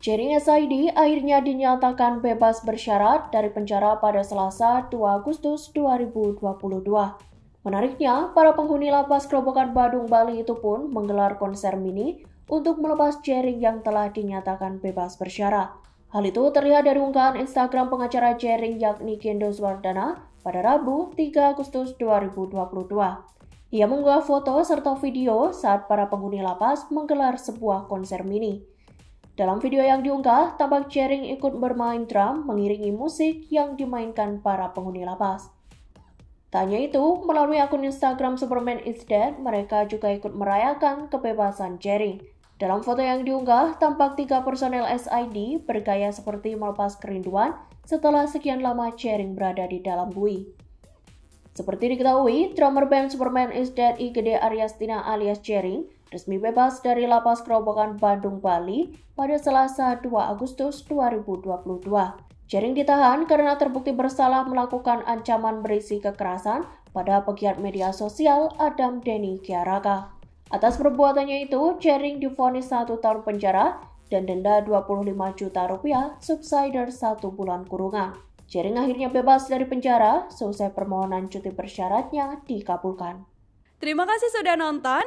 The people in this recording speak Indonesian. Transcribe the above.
Jering SID akhirnya dinyatakan bebas bersyarat dari penjara pada Selasa 2 Agustus 2022. Menariknya, para penghuni lapas Kerobokan Badung, Bali itu pun menggelar konser mini untuk melepas Jering yang telah dinyatakan bebas bersyarat. Hal itu terlihat dari unggahan Instagram pengacara Jering yakni Kendo Swardana pada Rabu 3 Agustus 2022. Ia mengunggah foto serta video saat para penghuni lapas menggelar sebuah konser mini. Dalam video yang diunggah, tampak Jering ikut bermain drum mengiringi musik yang dimainkan para penghuni lapas. Tanya itu, melalui akun Instagram Superman is Dead, mereka juga ikut merayakan kebebasan Jering. Dalam foto yang diunggah, tampak tiga personel SID bergaya seperti melepas kerinduan setelah sekian lama Jering berada di dalam bui. Seperti diketahui, drummer band Superman is Dead IGD Aryastina alias Jering resmi bebas dari lapas Kerobokan Bandung, Bali pada Selasa 2 Agustus 2022. Jering ditahan karena terbukti bersalah melakukan ancaman berisi kekerasan pada pegiat media sosial Adam Deni Kiaraka. Atas perbuatannya itu, Jering difonis satu tahun penjara dan denda 25 juta rupiah subsider satu bulan kurungan. Jering akhirnya bebas dari penjara, selesai permohonan cuti bersyaratnya dikabulkan. Terima kasih sudah nonton.